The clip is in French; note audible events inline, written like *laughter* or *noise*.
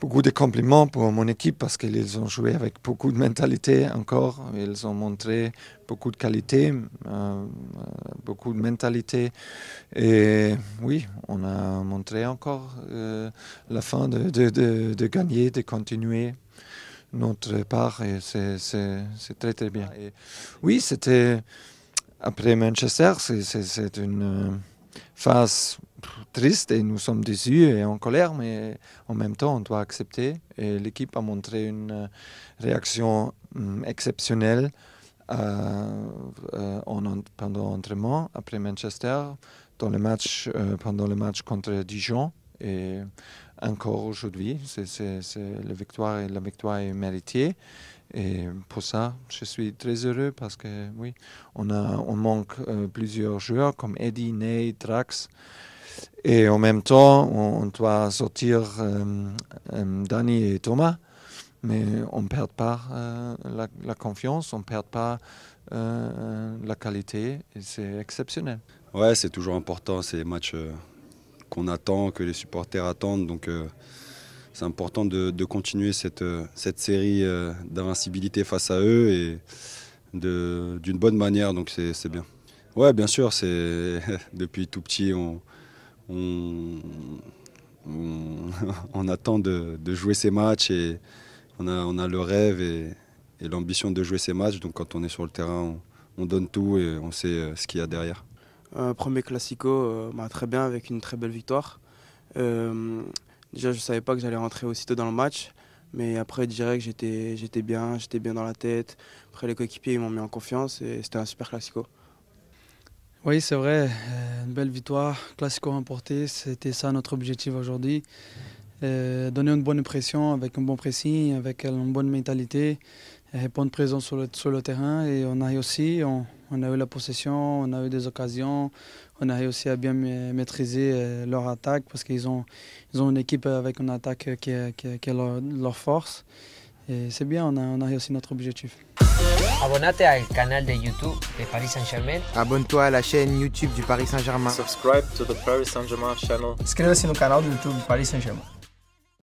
beaucoup de compliments pour mon équipe parce qu'ils ont joué avec beaucoup de mentalité encore. Ils ont montré beaucoup de qualité, euh, beaucoup de mentalité. Et oui, on a montré encore euh, la fin de, de, de, gagner, de continuer notre part. Et c'est très très bien. oui, c'était après Manchester, c'est une euh, phase triste et nous sommes déçus et en colère, mais en même temps, on doit accepter. Et l'équipe a montré une euh, réaction hum, exceptionnelle euh, euh pendant l'entraînement après Manchester, dans le match, euh, pendant le match contre Dijon et encore aujourd'hui. C'est la victoire et la victoire est méritée. Et pour ça, je suis très heureux parce que oui, on, a, on manque plusieurs joueurs comme Eddie, Ney, Trax. Et en même temps, on, doit sortir euh, euh, Danny et Thomas, mais on ne perd pas euh, la, confiance, on ne perd pas euh, la qualité, et c'est exceptionnel. Ouais, c'est toujours important ces matchs qu'on attend, que les supporters attendent. Donc c'est important de, continuer cette, cette série d'invincibilité face à eux et d'une bonne manière. Donc c'est bien. Ouais, bien sûr, c'est *laughs* depuis tout petit, on, on, attend de, jouer ces matchs et on a, le rêve et, l'ambition de jouer ces matchs. Donc quand on est sur le terrain, on, donne tout et on sait euh, ce qu'il y a derrière. Euh, premier classico, euh, bah, très bien avec une très belle victoire. déjà, je ne savais pas que j'allais rentrer aussitôt dans le match, mais après, que j'étais bien, j'étais bien dans la tête. Après, les coéquipiers m'ont mis en confiance et c'était un super classico. Oui, c'est vrai, euh, une belle victoire, classico remporté, c'était ça notre objectif aujourd'hui. Euh, donner une bonne impression avec un bon pressing, avec une bonne mentalité, répondre euh, présent sur le, sur le terrain. Et on a réussi, on, a eu la possession, on a eu des occasions, on a réussi à bien maîtriser leur attaque parce qu'ils ont, une équipe avec une attaque qui est, leur, force. Et c'est bien, on a, on a réussi notre objectif à al canal de YouTube de Paris Saint-Germain. Abonne-toi à la chaîne YouTube du Paris Saint-Germain. Subscribe to the Paris Saint-Germain channel. canal de YouTube du Paris Saint-Germain.